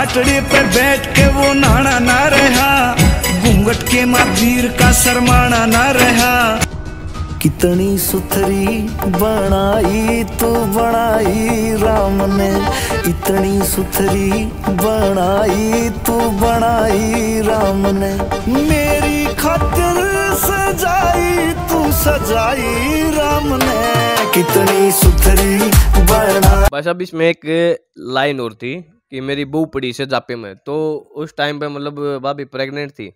पाटड़ी पे बैठ के वो नाना ना रहा घूंघट के माथीर का सरमाना ना रहा कितनी सुथरी बनाई तू बनाई राम ने इतनी सुथरी बनाई तू बनाई राम ने मेरी खातिर सजाई तू सजाई राम ने कितनी सुथरी बनाई बस अब इसमें एक लाइन और थी कि मेरी बहू पड़ी से जापे में तो उस टाइम पे मतलब भाभी प्रेग्नेंट थी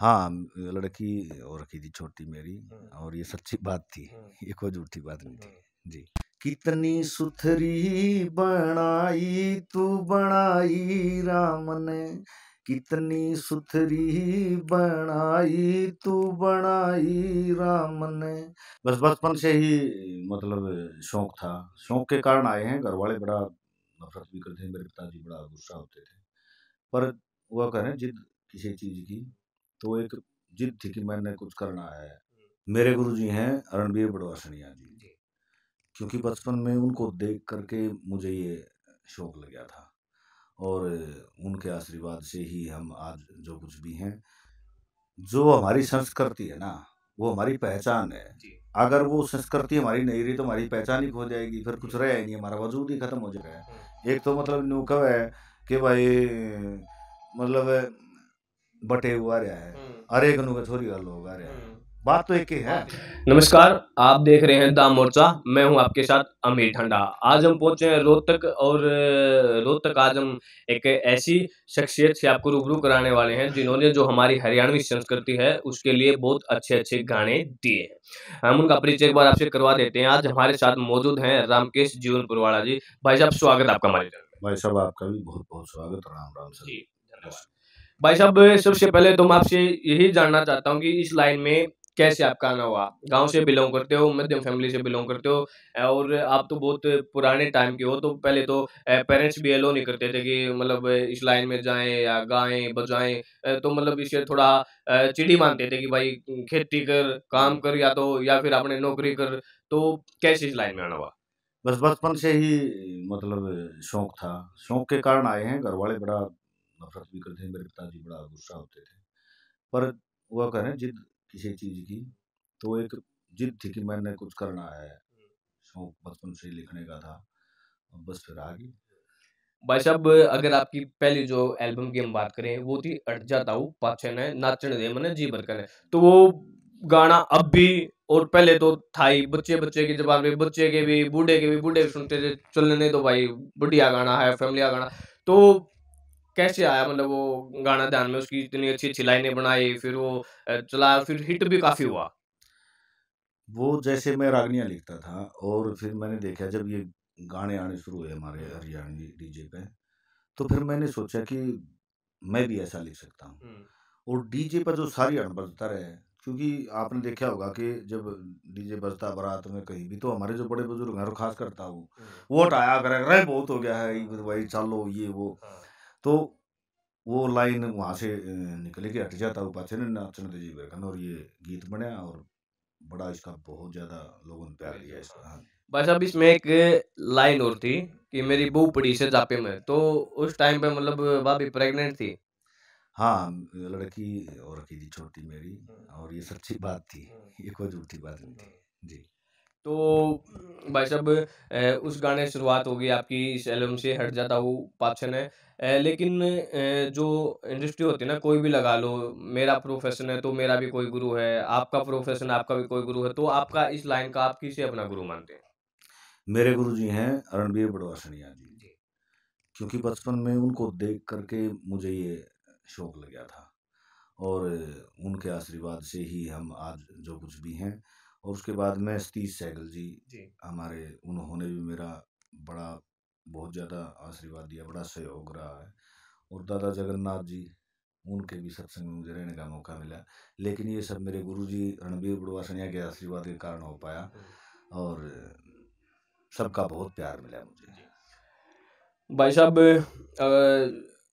हाँ लड़की और रखी थी छोटी मेरी हम्म। और ये सच्ची बात थी ये हम्म। कोई झूठी बात नहीं थी हम्म। जी कितनी सुथरी बनाई तू बनाई राम ने कितनी सुथरी बनाई तू बनाई राम ने बस बचपन से ही मतलब शौक था शौक के कारण आए हैं घर वाले बड़ा नफरत भी करते थे मेरे पिताजी बड़ा गुस्सा होते थे पर वह करें जिद किसी चीज़ की तो एक जिद थी कि मैंने कुछ करना है हम्म। मेरे गुरु जी हैं रणबीर बड़वासनिया जी क्योंकि बचपन में उनको देख करके मुझे ये शौक लग गया था और उनके आशीर्वाद से ही हम आज जो कुछ भी हैं जो हमारी संस्कृति है ना वो हमारी पहचान है अगर वो संस्कृति हमारी नहीं रही तो हमारी पहचान ही खो जाएगी फिर कुछ रह नहीं हमारा वजूद ही खत्म हो जाएगा हम्म। एक तो मतलब नूकव है कि भाई मतलब बटे हुआ रहा है अरे गनु का छोरी वाल लोग आ रहा है हम्म। बात तो एक ही है नमस्कार आप देख रहे हैं दाम मोर्चा मैं हूं आपके साथ अमीर ठंडा आज हम पहुंचे हैं रोहतक और रोहतक आज हम एक ऐसी शख्सियत से आपको रूबरू कराने वाले हैं जिन्होंने जो हमारी हरियाणवी संस्कृति है उसके लिए बहुत अच्छे अच्छे गाने दिए हैं हम उनका परिचय एक बार आपसे करवा देते हैं आज हमारे साथ मौजूद हैं रामकेश जीवन पुरवाड़ा जी भाई साहब स्वागत आपका हमारे भाई साहब आपका भी बहुत बहुत स्वागत राम राम सर जी धन्यवाद भाई साहब सबसे पहले तो मैं आपसे यही जानना चाहता हूँ कि इस लाइन में कैसे आपका आना हुआ गांव से बिलोंग करते हो मध्यम फैमिली से बिलोंग करते हो और आप तो बहुत पुराने टाइम के हो तो पहले तो पेरेंट्स भी अलो नहीं करते थे कि मतलब इस लाइन में जाएं या गाएं बजाएं तो मतलब इसे थोड़ा चिड़ी मानते थे कि भाई खेती कर काम कर या तो या फिर अपने नौकरी कर तो कैसे इस लाइन में आना हुआ बस बचपन से ही मतलब शौक था शौक के कारण आए हैं घर वाले बड़ा नफरत भी करते हैं मेरे पिताजी बड़ा गुस्सा होते थे पर वह करें जिद किसी चीज़ की तो एक जिद थी कि मैंने कुछ करना है शौक बचपन से लिखने का था बस फिर आ गई भाई अच्छा साहब अगर आपकी पहली जो एल्बम की हम बात करें वो थी अट जाता हूँ पाछे ने नाचण दे मैंने जी भरकर तो वो गाना अब भी और पहले तो था ही बच्चे बच्चे के जवाब में बच्चे के भी बूढ़े के भी बूढ़े सुनते थे चलने दो भाई बुढ़िया गाना है फैमिली गाना तो कैसे आया मतलब वो गाना ध्यान में उसकी इतनी अच्छी अच्छी लाइनें बनाई फिर वो चला फिर हिट भी काफी हुआ वो जैसे मैं रागनिया लिखता था और फिर मैंने देखा जब ये गाने आने शुरू हुए हमारे हरियाणवी डीजे पे तो फिर मैंने सोचा कि मैं भी ऐसा लिख सकता हूँ और डीजे पर जो सारी अड़ बजता रहे क्योंकि आपने देखा होगा कि जब डीजे बजता बारात में कहीं भी तो हमारे जो बड़े बुजुर्ग हैं खास करता वो वो हटाया करे बहुत हो गया है भाई चलो ये वो हाँ। तो वो लाइन वहाँ से निकले कि हट जाता उपाध्याय ने चंद्र जी बैठन और ये गीत बनाया और बड़ा इसका बहुत ज्यादा लोगों ने प्यार दिया इसका हाँ। भाई साहब इसमें एक लाइन और थी कि मेरी बहू पड़ी से जापे में तो उस टाइम पे मतलब भाभी प्रेग्नेंट थी हाँ लड़की और रखी थी छोटी मेरी हाँ। और ये सच्ची बात थी हाँ। ये कोई झूठी बात नहीं थी जी तो तो भाई साहब उस गाने शुरुआत होगी आपकी इस एल्बम से हट जाता वो पाचन है लेकिन जो इंडस्ट्री होती है ना कोई भी लगा लो मेरा प्रोफेशन है तो मेरा भी कोई गुरु है आपका प्रोफेशन आपका भी कोई गुरु है तो आपका इस लाइन का आप किसे अपना गुरु मानते हैं मेरे गुरु जी हैं रणबीर बड़वासनिया जी क्योंकि बचपन में उनको देख करके मुझे ये शौक लग गया था और उनके आशीर्वाद से ही हम आज जो कुछ भी हैं और उसके बाद में सतीश सहगल जी, हमारे उन्होंने भी मेरा बड़ा बहुत ज़्यादा आशीर्वाद दिया बड़ा सहयोग रहा है और दादा जगन्नाथ जी उनके भी सत्संग में मुझे रहने का मौका मिला लेकिन ये सब मेरे गुरु जी रणबीर बुढ़वासनिया के आशीर्वाद के कारण हो पाया और सबका बहुत प्यार मिला मुझे भाई साहब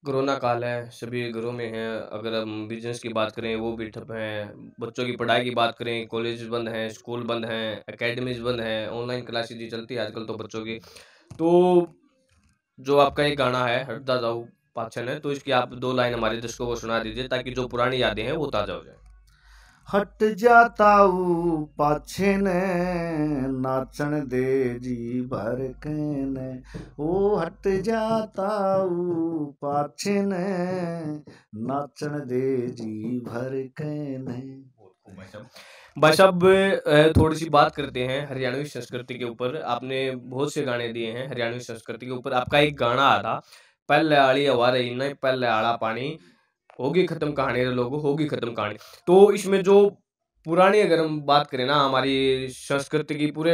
कोरोना काल है सभी घरों में है अगर हम बिजनेस की बात करें वो भी ठप हैं बच्चों की पढ़ाई की बात करें कॉलेज बंद हैं स्कूल बंद हैं अकेडमीज बंद हैं ऑनलाइन क्लासेज भी चलती है आजकल तो बच्चों की तो जो आपका एक गाना है हटदा जाऊ पाचन है तो इसकी आप दो लाइन हमारे दर्शकों को सुना दीजिए ताकि जो पुरानी यादें हैं वो ताज़ा हो जाए हट जाताऊ पाछे ने नाचन दे जी भर के ने ओ हट जाताऊ पाछे ने नाचन दे जी भर के ने भाई साहब थोड़ी सी बात करते हैं हरियाणवी संस्कृति के ऊपर आपने बहुत से गाने दिए हैं हरियाणवी संस्कृति के ऊपर आपका एक गाना आ था पहले आड़ी हवा रही नहीं पहले आड़ा पानी होगी ख़त्म कहानी लोगों होगी ख़त्म कहानी तो इसमें जो पुरानी अगर हम बात करें ना हमारी संस्कृति की पूरे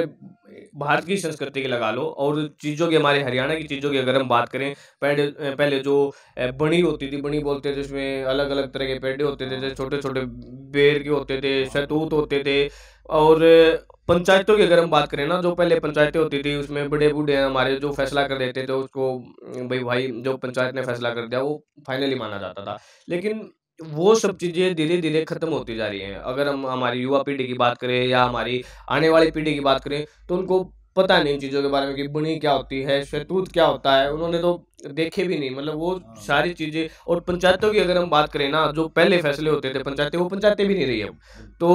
भारत की संस्कृति की लगा लो और चीज़ों की हमारे हरियाणा की चीज़ों की अगर हम बात करें पेड़ पहले जो बणी होती थी बणी बोलते थे उसमें अलग अलग तरह के पेड़े होते थे छोटे छोटे बेर के होते थे शतूत होते थे और पंचायतों की अगर हम बात करें ना जो पहले पंचायतें होती थी उसमें बड़े बूढ़े हमारे जो फैसला कर देते थे उसको भाई भाई जो पंचायत ने फैसला कर दिया वो फाइनली माना जाता था लेकिन वो सब चीज़ें धीरे धीरे खत्म होती जा रही हैं अगर हम हमारी युवा पीढ़ी की बात करें या हमारी आने वाली पीढ़ी की बात करें तो उनको पता नहीं चीज़ों के बारे में कि बुनी क्या होती है शैतूत क्या होता है उन्होंने तो देखे भी नहीं मतलब वो हाँ। सारी चीज़ें और पंचायतों की अगर हम बात करें ना जो पहले फैसले होते थे पंचायतें वो पंचायतें भी नहीं रही अब तो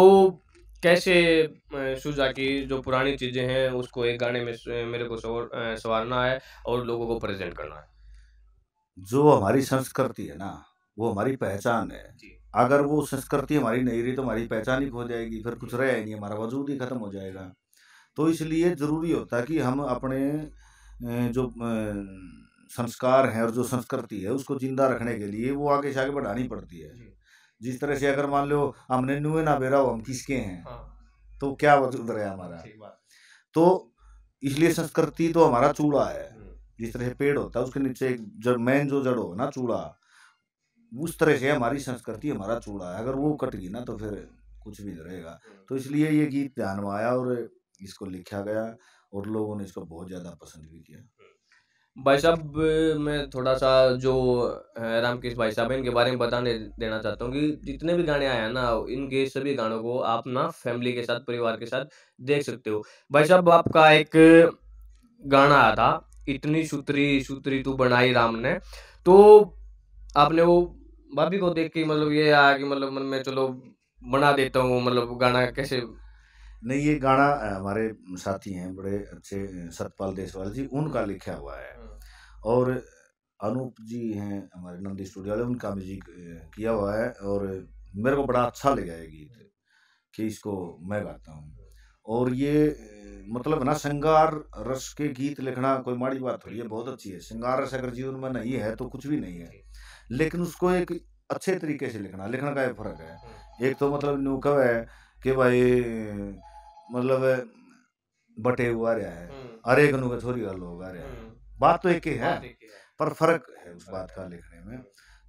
कैसे शुजाकी जो पुरानी चीज़ें हैं उसको एक गाने में मेरे को संवारना है और लोगों को प्रेजेंट करना है जो हमारी संस्कृति है ना वो हमारी पहचान है अगर वो संस्कृति हमारी नहीं रही तो हमारी पहचान ही खो जाएगी फिर कुछ रह नहीं हमारा वजूद ही खत्म हो जाएगा तो इसलिए ज़रूरी होता है कि हम अपने जो संस्कार हैं और जो संस्कृति है उसको जिंदा रखने के लिए वो आगे से आगे बढ़ानी पड़ती है जिस तरह से अगर मान लो तो हमने नुए ना बेरा हम किसके हैं हाँ। तो क्या वजूद रहे हमारा तो इसलिए संस्कृति तो हमारा चूड़ा है हम्म। जिस तरह से पेड़ होता है उसके नीचे एक जड़ मेन जो जड़ हो ना चूड़ा उस तरह से हमारी संस्कृति हमारा चूड़ा है अगर वो कट गई ना तो फिर कुछ भी रहेगा हम्म। तो इसलिए ये गीत ध्यान में आया और इसको लिखा गया और लोगों ने इसको बहुत ज़्यादा पसंद भी किया भाई साहब मैं थोड़ा सा जो रामकेश भाई साहब इनके बारे में बताने देना चाहता हूँ कि जितने भी गाने आए हैं ना इनके सभी गानों को आप ना फैमिली के साथ परिवार के साथ देख सकते हो भाई साहब आपका एक गाना आया था इतनी सुतरी सुतरी तू बनाई राम ने तो आपने वो भाभी को देख के मतलब ये आया कि मतलब मैं चलो बना देता हूँ मतलब गाना कैसे नहीं ये गाना हमारे साथी हैं बड़े अच्छे सतपाल देसवाल जी उनका लिखा हुआ है और अनूप जी हैं हमारे नंदी स्टूडियो वाले उनका म्यूजिक किया हुआ है और मेरे को बड़ा अच्छा लगा ये गीत कि इसको मैं गाता हूँ और ये मतलब ना श्रृंगार रस के गीत लिखना कोई माड़ी बात थोड़ी है बहुत अच्छी है श्रृंगार रस अगर जीवन में नहीं है तो कुछ भी नहीं है लेकिन उसको एक अच्छे तरीके से लिखना लिखने का एक फर्क है एक तो मतलब नूकव है कि भाई मतलब बटे हुआ रहा है हम्म। अरे गनू का छोरी का लोग आ है हम्म। बात तो एक ही है पर फर्क है उस बात का लिखने में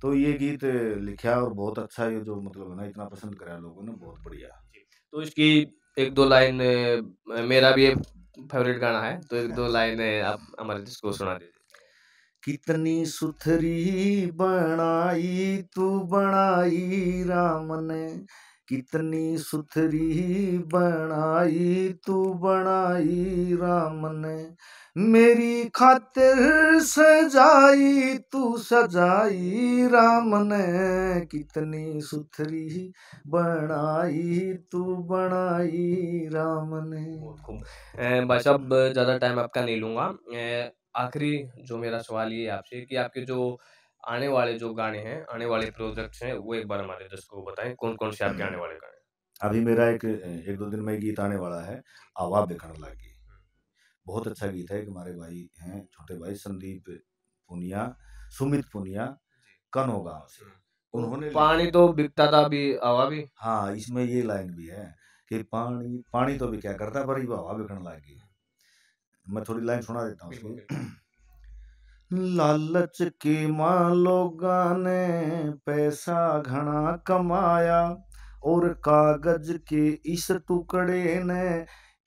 तो ये गीत लिखा और बहुत अच्छा ये जो मतलब है ना इतना पसंद करा लोगों ने बहुत बढ़िया तो इसकी एक दो लाइन मेरा भी फेवरेट गाना है तो एक दो लाइन आप हमारे जिसको सुना दीजिए कितनी सुथरी बनाई तू बनाई राम ने कितनी सुथरी बनाई तू बनाई राम ने मेरी खातिर सजाई तू सजाई राम ने कितनी सुथरी बनाई तू बनाई राम ने भाई साहब ज़्यादा टाइम आपका नहीं लूंगा आखिरी जो मेरा सवाल ये आपसे कि आपके जो आने वाले जो गाने हैं आने वाले प्रोजेक्ट्स हैं वो एक बार हमारे दर्शकों को बताएं कौन कौन से आपके आने हम्म। वाले गाने अभी मेरा एक एक दो दिन में गीत आने वाला है आवा बेखण लागी बहुत अच्छा गीत है हमारे भाई हैं छोटे भाई संदीप पुनिया सुमित पुनिया कनो गांव से हम्म। उन्होंने पानी तो बिकता था भी हवा भी हाँ इसमें ये लाइन भी है कि पानी पानी तो भी क्या करता पर हवा बिकने लगी मैं थोड़ी लाइन सुना देता हूँ उसको लालच के मां लोगा ने पैसा घना कमाया और कागज के इस टुकड़े ने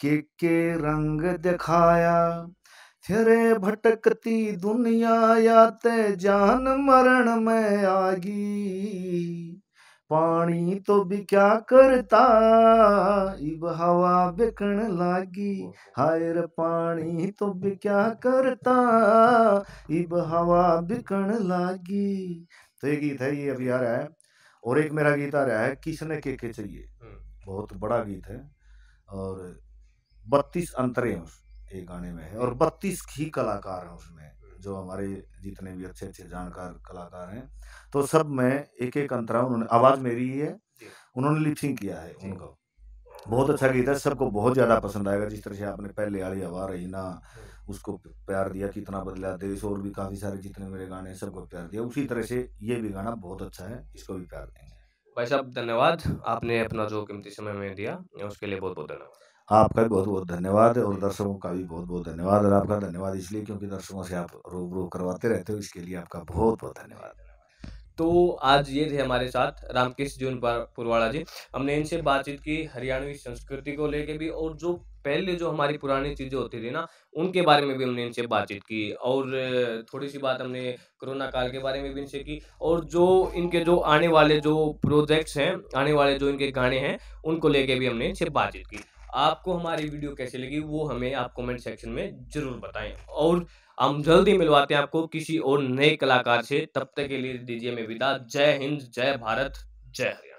के के रंग दिखाया फिरे भटकती दुनिया या ते जान मरण में आगी पानी तो भी क्या करता इब हवा बिकन लागी हायर पानी तो भी क्या करता इब हवा बिकन लागी तो ये गीत है ये अभी आ रहा है और एक मेरा गीत आ रहा है किसने के के चाहिए हम्म। बहुत बड़ा गीत है और बत्तीस अंतरे उस एक गाने में है और बत्तीस ही कलाकार हैं उसमें जो हमारे जितने भी अच्छे अच्छे जानकार कलाकार हैं तो सब में एक एक अंतरा उन्होंने आवाज़ मेरी ही है उन्होंने लिपसिंग किया है उनका बहुत अच्छा गीत है सबको बहुत ज़्यादा पसंद आएगा जिस तरह से आपने पहले आड़ी हवा रही ना हम्म। उसको प्यार दिया कितना बदला देश और भी काफ़ी सारे जितने मेरे गाने हैं सबको प्यार दिया उसी तरह से ये भी गाना बहुत अच्छा है इसको भी प्यार देंगे भाई साहब धन्यवाद आपने अपना जो कीमती समय में दिया उसके लिए बहुत बहुत धन्यवाद आपका भी बहुत बहुत धन्यवाद और दर्शकों का भी बहुत बहुत धन्यवाद और आपका धन्यवाद इसलिए क्योंकि दर्शकों से आप रूबरू करवाते रहते हो इसके लिए आपका बहुत बहुत धन्यवाद तो आज ये थे हमारे साथ रामकृष्ण जून पुरवाड़ा जी हमने इनसे बातचीत की हरियाणवी संस्कृति को लेके भी और जो पहले जो हमारी पुरानी चीज़ें होती थी ना उनके बारे में भी हमने इनसे बातचीत की और थोड़ी सी बात हमने कोरोना काल के बारे में भी इनसे की और जो इनके जो आने वाले जो प्रोजेक्ट्स हैं आने वाले जो इनके गाने हैं उनको लेके भी हमने इनसे बातचीत की आपको हमारी वीडियो कैसी लगी वो हमें आप कमेंट सेक्शन में जरूर बताएं और हम जल्दी मिलवाते हैं आपको किसी और नए कलाकार से तब तक के लिए दीजिए मैं विदा जय हिंद जय भारत जय हरियाणा